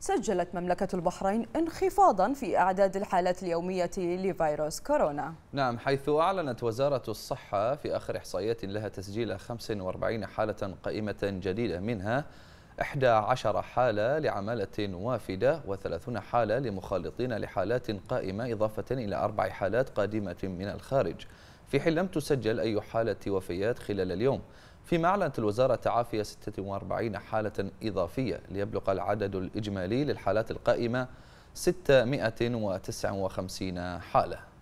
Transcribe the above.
سجلت مملكة البحرين انخفاضا في أعداد الحالات اليومية لفيروس كورونا نعم حيث أعلنت وزارة الصحة في آخر إحصائيات لها تسجيل 45 حالة قائمة جديدة منها 11 حالة لعمالة وافدة و30 حالة لمخالطين لحالات قائمة إضافة إلى أربع حالات قادمة من الخارج في حين لم تسجل أي حالة وفيات خلال اليوم فيما أعلنت الوزارة تعافي 46 حالة إضافية ليبلغ العدد الإجمالي للحالات القائمة 659 حالة